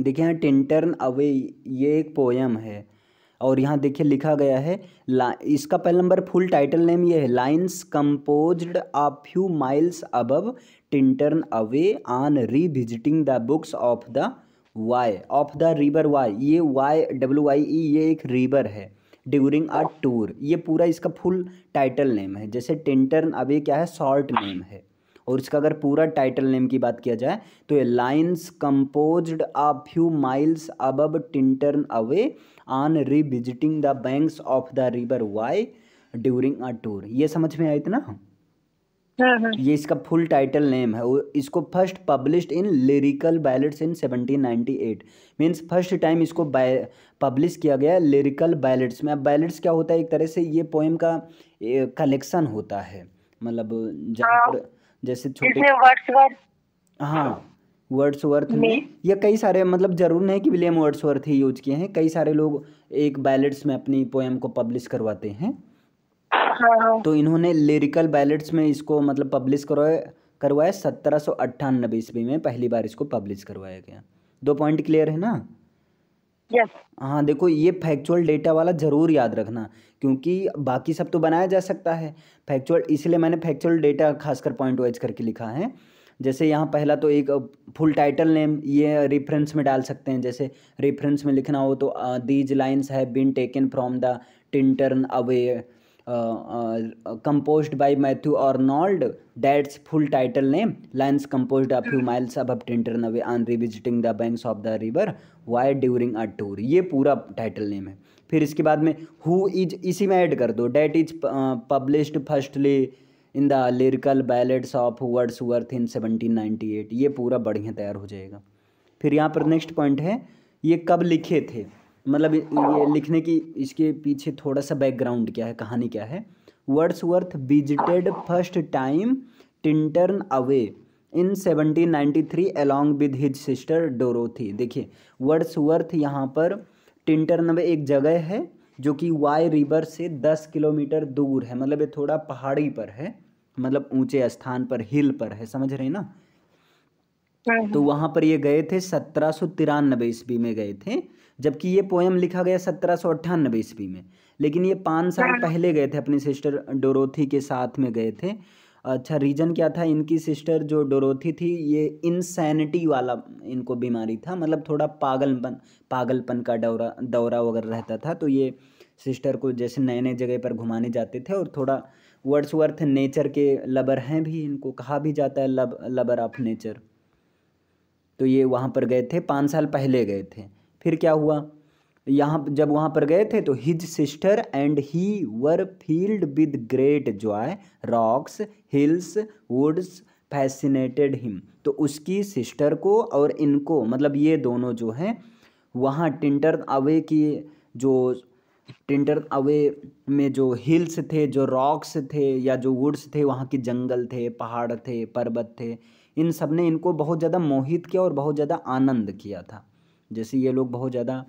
देखिए यहाँ Tintern away ये एक पोएम है और यहाँ देखिए लिखा गया है ला इसका पहला नंबर फुल टाइटल नेम ये है lines composed a few miles above Tintern Abbey on visiting the books of the Wye of the river Wye ये वाई डब्ल्यू वाई ई ये एक रिवर है ड्यूरिंग अ टूर ये पूरा इसका full title name है जैसे टिंटर्न अवे क्या है शॉर्ट नेम है और इसका अगर पूरा टाइटल नेम की बात किया जाए तो ये lines composed a few miles above Tintern Abbey on revisiting the banks of the river Wye during a tour ये समझ में आया इतना हाँ, हाँ। ये इसका फुल टाइटल नेम है इसको first published in lyrical ballads in 1798 means first time इसको पब्लिश किया गया लिरिकल बैलेट्स में अब बैलेट्स क्या होता है एक तरह से ये पोएम का कलेक्शन होता है मतलब जहाँ हाँ। पर जैसे छोटे वर्ड्सवर्थ हाँ वर्ड्सवर्थ में या कई सारे मतलब जरूर नहीं कि विलियम वर्ड्सवर्थ ही यूज किए हैं कई सारे लोग एक बैलेट्स में अपनी पोएम को पब्लिश करवाते हैं हाँ। तो इन्होंने लिरिकल बैलेट्स में इसको मतलब पब्लिश करवाया करवाया सत्रह सौ अट्ठानबे ईस्वी में पहली बार इसको पब्लिश करवाया गया दो पॉइंट क्लियर है ना यस हाँ देखो ये फैक्चुअल डेटा वाला जरूर याद रखना क्योंकि बाकी सब तो बनाया जा सकता है फैक्चुअल इसलिए मैंने फैक्चुअल डेटा खासकर पॉइंट वाइज करके लिखा है जैसे यहाँ पहला तो एक फुल टाइटल नेम ये रेफरेंस में डाल सकते हैं जैसे रेफरेंस में लिखना हो तो दीज लाइन्स है been taken from the Tintern Abbey composed by Matthew Arnold that's full title name lines compose a few miles above Tintern Abbey on revisiting the banks of the river Wye during a tour ये पूरा title name है फिर इसके बाद में who is इसी में add कर दो date is published firstly in the lyrical ballads of Wordsworth in seventeen ninety eight ये पूरा बढ़िया तैयार हो जाएगा फिर यहाँ पर नेक्स्ट पॉइंट है ये कब लिखे थे मतलब ये लिखने की इसके पीछे थोड़ा सा बैकग्राउंड क्या है कहानी क्या है Wordsworth visited first time Tintern Abbey in 1793 along with his sister Dorothy देखिए वर्ड्स वर्थ यहाँ पर टिंटर्न अवे एक जगह है जो कि वाई रिवर से 10 किलोमीटर दूर है मतलब ये थोड़ा पहाड़ी पर है मतलब ऊंचे स्थान पर हिल पर है समझ रहे ना हाँ, हाँ। तो वहाँ पर ये गए थे सत्रह सौ ईस्वी में गए थे जबकि ये पोएम लिखा गया सत्रह सौ अट्ठानबे ईस्वी में लेकिन ये पाँच साल हाँ। पहले गए थे अपनी सिस्टर डोरोथी के साथ में गए थे अच्छा रीज़न क्या था इनकी सिस्टर जो डोरोथी थी ये इनसैनिटी वाला इनको बीमारी था मतलब थोड़ा पागलपन पागलपन का दौरा दौरा वगैरह रहता था तो ये सिस्टर को जैसे नए नए जगह पर घुमाने जाते थे और थोड़ा वर्ड्स वर्थ नेचर के लबर हैं भी इनको कहा भी जाता है लब लबर ऑफ नेचर तो ये वहाँ पर गए थे पाँच साल पहले गए थे फिर क्या हुआ यहाँ जब वहाँ पर गए थे तो his sister and he were filled with great joy rocks hills woods fascinated him तो उसकी सिस्टर को और इनको मतलब ये दोनों जो हैं वहाँ टिंटर अवे की जो टिंटर अवे में जो हिल्स थे जो रॉक्स थे या जो वुड्स थे वहाँ के जंगल थे पहाड़ थे पर्वत थे इन सब ने इनको बहुत ज़्यादा मोहित किया और बहुत ज़्यादा आनंद किया था जैसे ये लोग बहुत ज़्यादा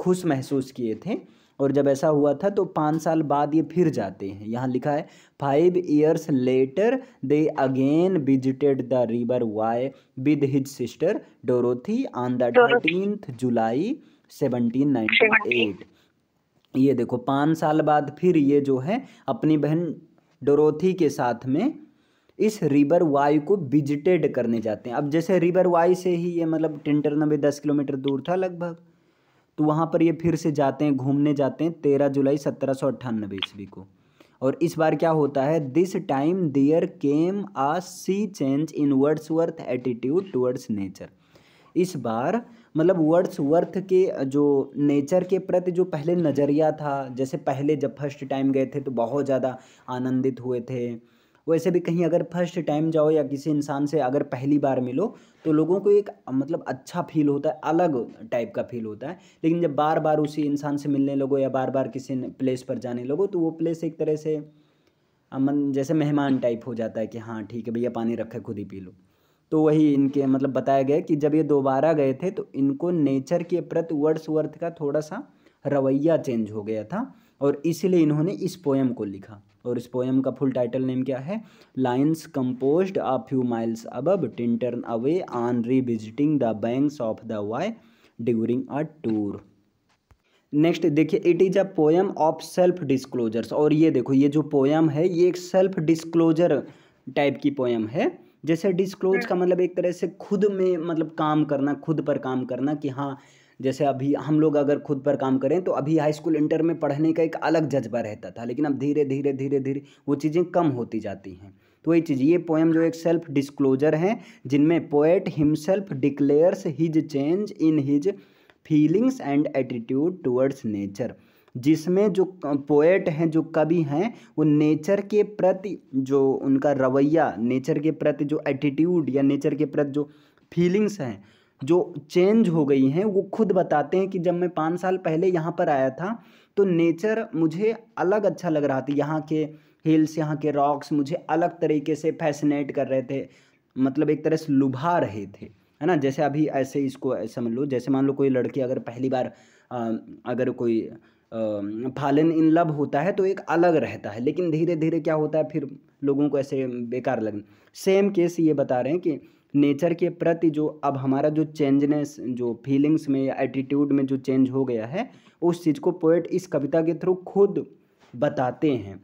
खुश महसूस किए थे और जब ऐसा हुआ था तो पाँच साल बाद ये फिर जाते हैं यहाँ लिखा है five years later they again visited the river Wye with his sister Dorothy on the July seventeen ninety eight ये देखो पाँच साल बाद फिर ये जो है अपनी बहन डोरोथी के साथ में इस रिवर वाई को विजिटेड करने जाते हैं अब जैसे रिवर वाई से ही ये मतलब नब्बे दस किलोमीटर दूर था लगभग तो वहाँ पर ये फिर से जाते हैं घूमने जाते हैं तेरह जुलाई सत्रह सौ अट्ठानबे ईस्वी को और इस बार क्या होता है this time there came a sea change in Wordsworth attitude towards nature इस बार मतलब वर्ड्स वर्थ के जो नेचर के प्रति जो पहले नज़रिया था जैसे पहले जब फर्स्ट टाइम गए थे तो बहुत ज़्यादा आनंदित हुए थे वैसे भी कहीं अगर फर्स्ट टाइम जाओ या किसी इंसान से अगर पहली बार मिलो तो लोगों को एक मतलब अच्छा फील होता है अलग टाइप का फील होता है लेकिन जब बार बार उसी इंसान से मिलने लगो या बार बार किसी प्लेस पर जाने लगो तो वो प्लेस एक तरह से मन जैसे मेहमान टाइप हो जाता है कि हाँ ठीक है भैया पानी रखे खुद ही पी लो तो वही इनके मतलब बताया गया कि जब ये दोबारा गए थे तो इनको नेचर के प्रति वर्ड्स वर्थ का थोड़ा सा रवैया चेंज हो गया था और इसलिए इन्होंने इस पोएम को लिखा और इस पोएम का फुल टाइटल नेम क्या है lines composed a few miles above Tintern Abbey on revisiting the banks of the Wye during a tour next देखिए it is a poem of self disclosures और ये देखो ये जो पोएम है ये एक सेल्फ डिस्क्लोजर टाइप की पोएम है जैसे डिस्क्लोज का मतलब एक तरह से खुद में मतलब काम करना खुद पर काम करना कि हाँ जैसे अभी हम लोग अगर खुद पर काम करें तो अभी हाई स्कूल इंटर में पढ़ने का एक अलग जज्बा रहता था लेकिन अब धीरे धीरे धीरे धीरे वो चीज़ें कम होती जाती हैं तो ये चीज़ ये पोएम जो एक सेल्फ डिस्क्लोजर है जिनमें poet himself declares his change in his feelings and attitude towards nature जिसमें जो पोएट हैं जो कवि हैं वो नेचर के प्रति जो उनका रवैया नेचर के प्रति जो एटीट्यूड या नेचर के प्रति जो फीलिंग्स हैं जो चेंज हो गई हैं वो खुद बताते हैं कि जब मैं पाँच साल पहले यहाँ पर आया था तो नेचर मुझे अलग अच्छा लग रहा था यहाँ के हिल्स यहाँ के रॉक्स मुझे अलग तरीके से फैसिनेट कर रहे थे मतलब एक तरह से लुभा रहे थे है ना जैसे अभी ऐसे इसको समझ लो जैसे मान लो कोई लड़की अगर पहली बार आ, अगर कोई फालन इन लव होता है तो एक अलग रहता है लेकिन धीरे धीरे क्या होता है फिर लोगों को ऐसे बेकार लगने सेम केस ये बता रहे हैं कि नेचर के प्रति जो अब हमारा जो चेंजनेस जो फीलिंग्स में या एटीट्यूड में जो चेंज हो गया है उस चीज़ को पोएट इस कविता के थ्रू खुद बताते हैं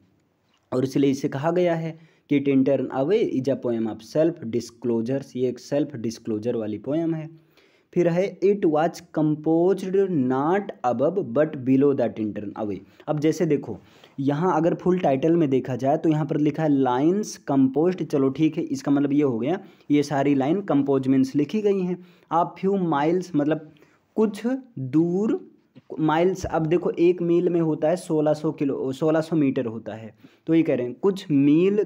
और इसलिए इसे कहा गया है कि Tintern Abbey is a poem of self disclosures ये एक सेल्फ डिस्क्लोजर वाली पोएम है फिर है it was compose not above but below that Tintern Abbey अब जैसे देखो यहाँ अगर फुल टाइटल में देखा जाए तो यहाँ पर लिखा है लाइन्स कम्पोज चलो ठीक है इसका मतलब ये हो गया ये सारी लाइन कम्पोजमेंट्स मीन्स लिखी गई हैं आप फ्यू माइल्स मतलब कुछ दूर माइल्स अब देखो एक मील में होता है 1600 किलो 1600 मीटर होता है तो ये कह रहे हैं कुछ मील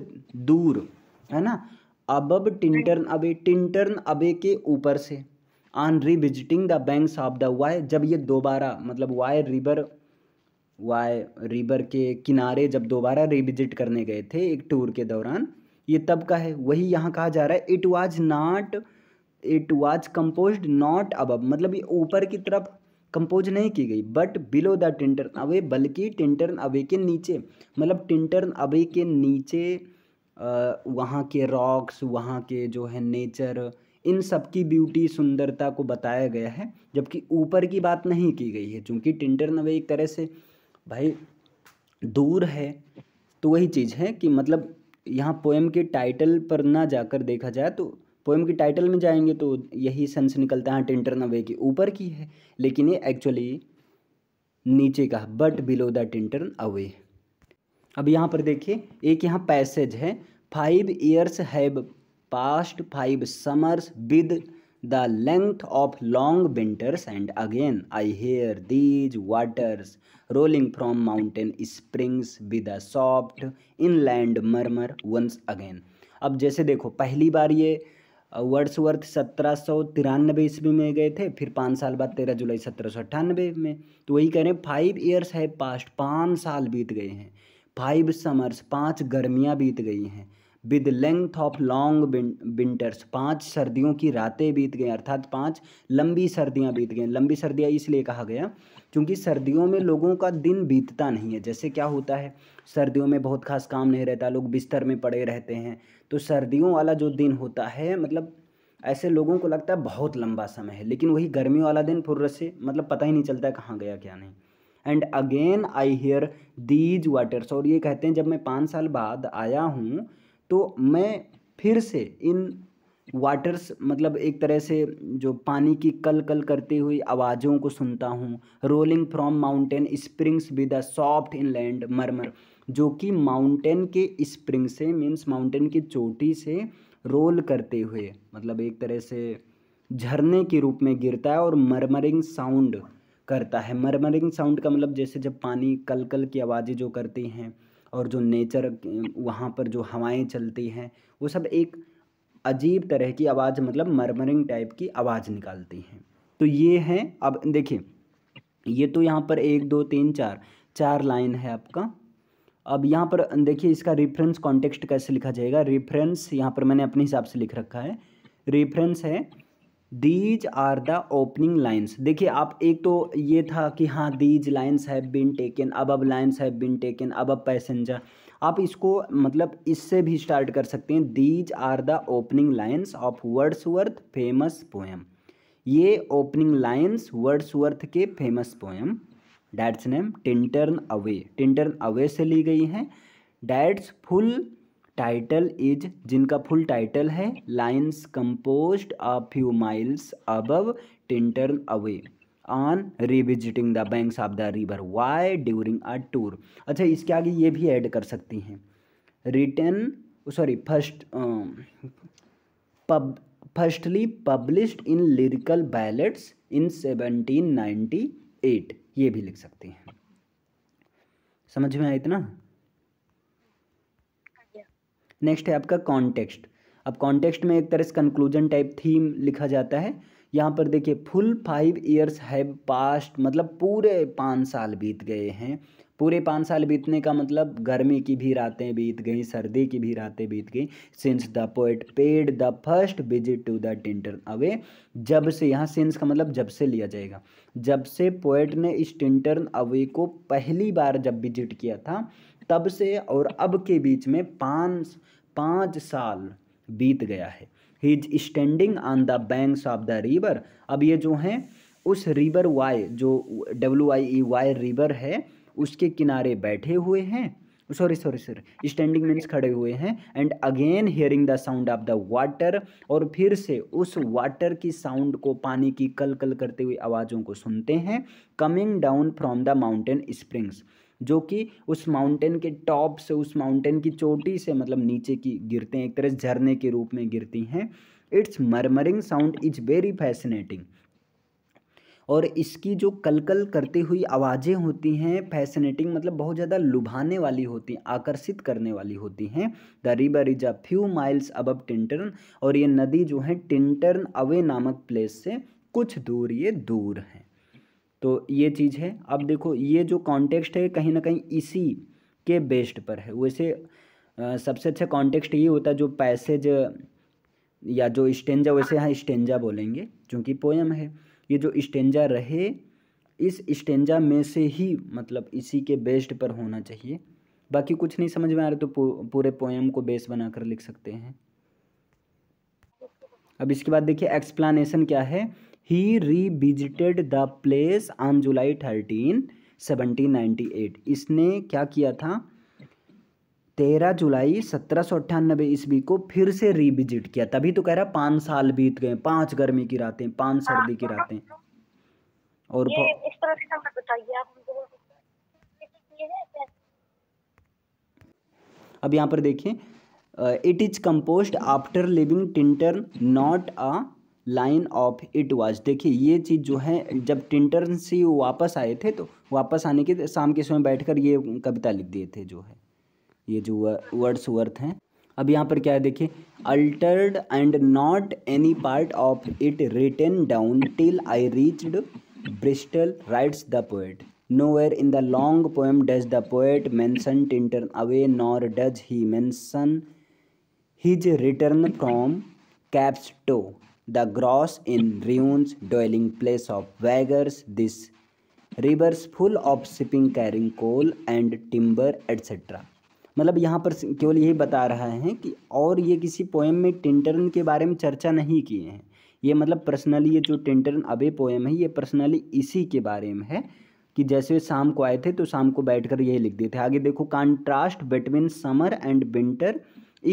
दूर है ना अबब टिंटर्न अबे टिंटर्न अबे के ऊपर से on revisiting the banks of the Wye जब ये दोबारा मतलब वाई रिवर वाई रिवर के किनारे जब दोबारा रिविजिट करने गए थे एक टूर के दौरान ये तब का है वही यहाँ कहा जा रहा है it was not it was compose not above मतलब ये ऊपर की तरफ कंपोज नहीं की गई but below the Tintern Abbey बल्कि टिंटर्न अवे के नीचे मतलब टिंटर्न अवे के नीचे वहाँ के रॉक्स वहाँ के जो है नेचर इन सब की ब्यूटी सुंदरता को बताया गया है जबकि ऊपर की बात नहीं की गई है चूँकि टिंटर नवे एक तरह से भाई दूर है तो वही चीज़ है कि मतलब यहाँ पोएम के टाइटल पर ना जाकर देखा जाए तो पोएम के टाइटल में जाएंगे तो यही सेंस निकलता है टिंटर हाँ, नवे की ऊपर की है लेकिन ये एक्चुअली नीचे का but below the Tintern Abbey अब यहाँ पर देखिए एक यहाँ पैसेज है five years have passed five summers with the length of long winters and again I hear these waters rolling from mountain springs with a soft inland murmur once again अब जैसे देखो पहली बार ये words worth सत्रह सौ तिरानबे ईस्वी में गए थे फिर पाँच साल बाद तेरह जुलाई सत्रह सौ अट्ठानबे में तो वही कह रहे हैं फाइव ईयर्स है पास्ट पाँच साल बीत गए हैं फाइव समर्स पाँच गर्मियाँ बीत गई हैं with length of long winters पांच सर्दियों की रातें बीत गई अर्थात पांच लंबी सर्दियां बीत गई लंबी सर्दियां इसलिए कहा गया क्योंकि सर्दियों में लोगों का दिन बीतता नहीं है जैसे क्या होता है सर्दियों में बहुत खास काम नहीं रहता लोग बिस्तर में पड़े रहते हैं तो सर्दियों वाला जो दिन होता है मतलब ऐसे लोगों को लगता है बहुत लंबा समय है लेकिन वही गर्मी वाला दिन फुर्र से मतलब पता ही नहीं चलता है कहाँ गया क्या नहीं and again I hear these waters और ये कहते हैं जब मैं पाँच साल बाद आया हूँ तो मैं फिर से इन वाटर्स मतलब एक तरह से जो पानी की कल कल करती हुई आवाज़ों को सुनता हूँ rolling from mountain springs with a soft inland murmur जो कि माउंटेन के स्प्रिंग से मीन्स माउंटेन की चोटी से रोल करते हुए मतलब एक तरह से झरने के रूप में गिरता है और मरमरिंग साउंड करता है मरमरिंग साउंड का मतलब जैसे जब पानी कल कल की आवाज़ें जो करती हैं और जो नेचर वहाँ पर जो हवाएं चलती हैं वो सब एक अजीब तरह की आवाज़ मतलब मरमरिंग टाइप की आवाज़ निकालती हैं तो ये है अब देखिए ये तो यहाँ पर एक दो तीन चार चार लाइन है आपका अब यहाँ पर देखिए इसका रेफरेंस कॉन्टेक्स्ट कैसे लिखा जाएगा रेफरेंस यहाँ पर मैंने अपने हिसाब से लिख रखा है रेफरेंस है these are the opening lines देखिए आप एक तो ये था कि हाँ these lines have been taken अब अब लाइन्स हैव बिन टेकन अब अब पैसेंजर आप इसको मतलब इससे भी स्टार्ट कर सकते हैं these are the opening lines of Wordsworth famous poem ये ओपनिंग लाइन्स वर्ड्स वर्थ के famous poem that's name Tintern Abbey Tintern Abbey से ली गई हैं डैट्स फुल टाइटल इज जिनका फुल टाइटल है lines composed a few miles above Tintern Abbey on revisiting the banks of the river Wye during a tour अच्छा इसके आगे ये भी ऐड कर सकती हैं return sorry first pub firstly published in lyrical ballads in seventeen ninety eight ये भी लिख सकते हैं समझ में आए इतना नेक्स्ट है आपका कॉन्टेक्स्ट अब कॉन्टेक्स्ट में एक तरह से कंक्लूजन टाइप थीम लिखा जाता है यहाँ पर देखिए full five years have passed मतलब पूरे पाँच साल बीत गए हैं पूरे पाँच साल बीतने का मतलब गर्मी की भी रातें बीत गई सर्दी की भी रातें बीत गई since the poet paid the first visit to the Tintern Abbey जब से यहाँ सिंस का मतलब जब से लिया जाएगा जब से पोइट ने इस टिंटर अवे को पहली बार जब विजिट किया था तब से और अब के बीच में पाँच पाँच साल बीत गया है he is standing on the banks of the river अब ये जो हैं उस रिवर वाई जो W I E Y river है उसके किनारे बैठे हुए हैं sorry sorry sir standing means खड़े हुए हैं and again hearing the sound of the water और फिर से उस वाटर की साउंड को पानी की कल कल करते हुए आवाज़ों को सुनते हैं coming down from the mountain springs जो कि उस माउंटेन के टॉप से उस माउंटेन की चोटी से मतलब नीचे की गिरते हैं एक तरह झरने के रूप में गिरती हैं its murmuring sound is very fascinating और इसकी जो कलकल करती हुई आवाज़ें होती हैं फैसिनेटिंग मतलब बहुत ज़्यादा लुभाने वाली होती हैं आकर्षित करने वाली होती हैं the river is a few miles above Tintern और ये नदी जो है टिंटर्न अवे नामक प्लेस से कुछ दूर ये दूर है तो ये चीज़ है अब देखो ये जो कॉन्टेक्स्ट है कहीं ना कहीं इसी के बेस्ड पर है वैसे सबसे अच्छा कॉन्टेक्स्ट ये होता है जो पैसेज या जो स्टेंजा वैसे यहाँ स्टेंजा बोलेंगे क्योंकि पोएम है ये जो स्टेंजा रहे इस स्टेंजा में से ही मतलब इसी के बेस्ड पर होना चाहिए बाकी कुछ नहीं समझ में आ रहा तो पूरे पोएम को बेस बनाकर लिख सकते हैं अब इसके बाद देखिए एक्सप्लानेशन क्या है he revisited the place on July thirteen seventeen ninety eight इसने क्या किया था तेरह जुलाई सत्रह सौ अट्ठानबे ईस्वी को फिर से रिविजिट किया तभी तो कह रहा पाँच साल बीत गए पाँच गर्मी की रातें पाँच सर्दी की रातें और इस तरह से बताइए आप अब यहाँ पर देखिए it is composed after leaving Tintern not a line of it was देखिए ये चीज़ जो है जब टिंटर्न से वापस आए थे तो वापस आने के शाम के समय बैठकर ये कविता लिख दिए थे जो है ये जो वर्ड्स वर्थ हैं अब यहाँ पर क्या है देखिए altered and not any part of it written down till I reached Bristol writes the poet nowhere in the long poem does the poet mention Tintern Abbey nor does he mention his return from Chepstow the gross in ruins dwelling place of beggars this river's full of shipping carrying coal and timber et cetera मतलब यहाँ पर केवल यही बता रहा है कि और ये किसी पोएम में टिंटर्न के बारे में चर्चा नहीं किए हैं ये मतलब पर्सनली ये जो टिंटरन अबे पोएम है ये पर्सनली इसी के बारे में है कि जैसे शाम को आए थे तो शाम को बैठकर यही लिख दिए थे आगे देखो contrast between summer and winter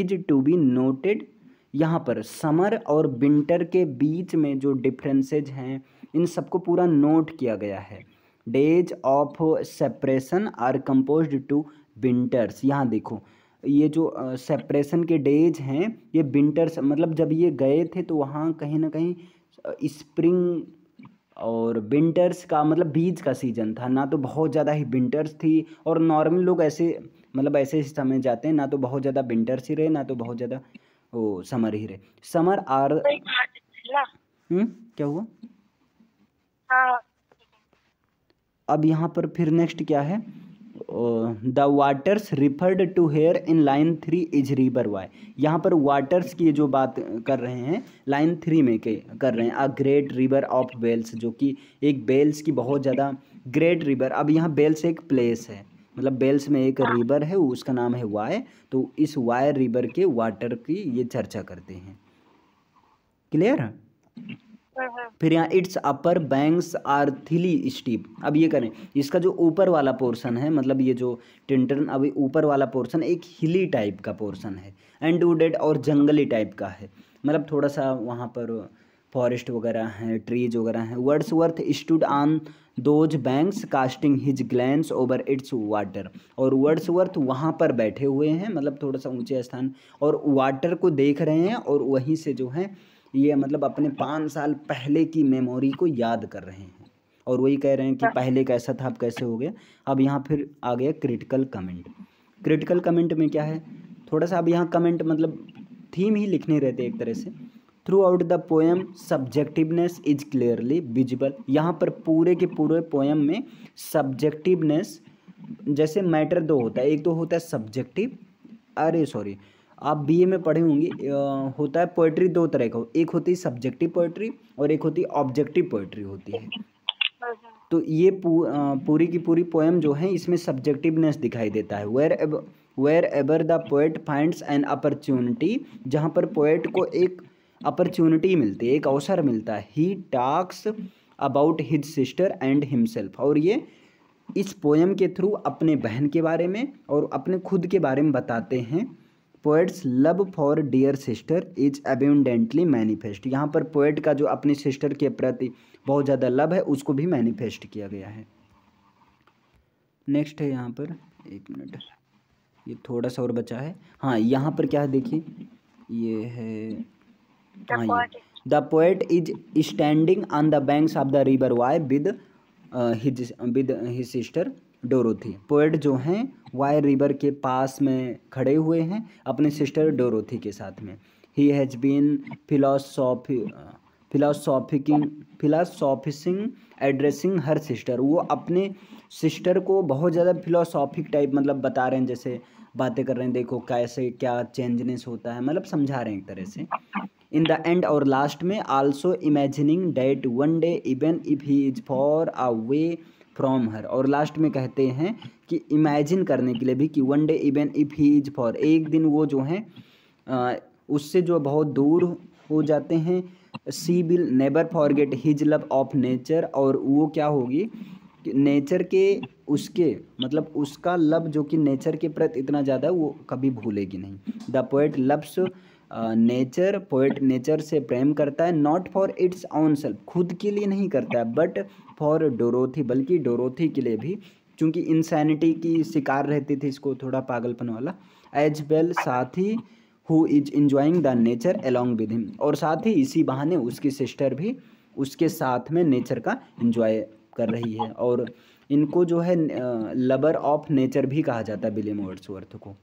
is to be noted यहाँ पर समर और विंटर के बीच में जो डिफ्रेंसेज हैं इन सबको पूरा नोट किया गया है days of separation are compose to winters यहाँ देखो ये जो सेपरेशन के डेज हैं ये विंटर्स मतलब जब ये गए थे तो वहाँ कहीं ना कहीं स्प्रिंग और विंटर्स का मतलब बीज का सीज़न था ना तो बहुत ज़्यादा ही विंटर्स थी और नॉर्मल लोग ऐसे मतलब ऐसे ही समय जाते हैं ना तो बहुत ज़्यादा विंटर्स ही रहे ना तो बहुत ज़्यादा ओ समर रहे समर आर हम्म क्या हुआ हाँ। अब यहाँ पर फिर नेक्स्ट क्या है the waters referred to here in line three is river Wye यहाँ पर वाटर्स की जो बात कर रहे हैं लाइन थ्री में के कर रहे हैं a great river of Wales जो कि एक बेल्स की बहुत ज़्यादा ग्रेट रिवर अब यहाँ बेल्स एक प्लेस है मतलब बेल्स में एक हाँ। रिवर है उसका नाम है वाय तो इस वाय रिवर के वाटर की ये चर्चा करते हैं क्लियर हाँ, हाँ। फिर यहाँ इट्स अपर बैंक्स आर थिली स्टीप अब ये करें इसका जो ऊपर वाला पोर्शन है मतलब ये जो टिंटन अभी ऊपर वाला पोर्शन एक हिली टाइप का पोर्शन है एंड और जंगली टाइप का है मतलब थोड़ा सा वहाँ पर फॉरेस्ट वगैरह हैं ट्रीज वगैरह हैं Wordsworth stood on those banks casting his glance over its water और वर्ड्स वर्थ वहाँ पर बैठे हुए हैं मतलब थोड़ा सा ऊंचे स्थान और वाटर को देख रहे हैं और वहीं से जो है ये मतलब अपने पाँच साल पहले की मेमोरी को याद कर रहे हैं और वही कह रहे हैं कि हाँ। पहले कैसा था अब कैसे हो गया अब यहाँ फिर आ गया क्रिटिकल कमेंट क्रिटिकल कमेंट में क्या है थोड़ा सा अब यहाँ कमेंट मतलब थीम ही लिखने रहते एक तरह से throughout the poem subjectiveness is clearly visible यहाँ पर पूरे के पूरे पोएम में सब्जेक्टिवनेस जैसे मैटर दो होता है एक तो होता है सब्जेक्टिव अरे सॉरी आप बीए में पढ़े होंगे होता है पोइट्री दो तरह का एक होती है सब्जेक्टिव पोइट्री और एक होती है ऑब्जेक्टिव पोइट्री होती है तो ये पू, आ, पूरी की पूरी पोएम जो है इसमें सब्जेक्टिवनेस दिखाई देता है वेयर एब wherever the poet finds an opportunity जहाँ पर पोएट को एक अपॉर्चुनिटी मिलती है एक अवसर मिलता है he talks about his sister and himself और ये इस पोएम के थ्रू अपने बहन के बारे में और अपने खुद के बारे में बताते हैं poet's love for dear sister is abundantly manifest यहाँ पर पोएट का जो अपनी सिस्टर के प्रति बहुत ज़्यादा लव है उसको भी मैनिफेस्ट किया गया है नेक्स्ट है यहाँ पर एक मिनट ये थोड़ा सा और बचा है हाँ यहाँ पर क्या है देखिए ये है the poet is standing on the banks of the river Wye with with his sister Dorothy poet जो हैं वाई रिवर के पास में खड़े हुए हैं अपने सिस्टर डोरोथी के साथ में ही हैज़ बीन फिलोसॉफी फिलासॉफिकिंग फिलासॉफिसिंग एड्रेसिंग हर सिस्टर वो अपने सिस्टर को बहुत ज़्यादा फिलोसॉफिक टाइप मतलब बता रहे हैं जैसे बातें कर रहे हैं देखो कैसे क्या चेंजनेस होता है मतलब समझा रहे हैं एक तरह से इन द एंड और लास्ट में also imagining that one day even if he is far away from her और लास्ट में कहते हैं कि इमेजिन करने के लिए भी कि one day even if he is far एक दिन वो जो हैं उससे जो बहुत दूर हो जाते हैं she will never forget his love of nature और वो क्या होगी कि नेचर के उसके मतलब उसका लव जो कि नेचर के प्रति इतना ज़्यादा है वो कभी भूलेगी नहीं the poet loves nature poet nature से प्रेम करता है not for its own self खुद के लिए नहीं करता है बट फॉर डोरोथी बल्कि डोरोथी के लिए भी क्योंकि इंसैनिटी की शिकार रहती थी इसको थोड़ा पागलपन वाला एज वेल साथ ही who is enjoying the nature along with him और साथ ही इसी बहाने उसकी सिस्टर भी उसके साथ में नेचर का इन्जॉय कर रही है और इनको जो है लबर ऑफ नेचर भी कहा जाता है विलियम वर्ड्सवर्थ को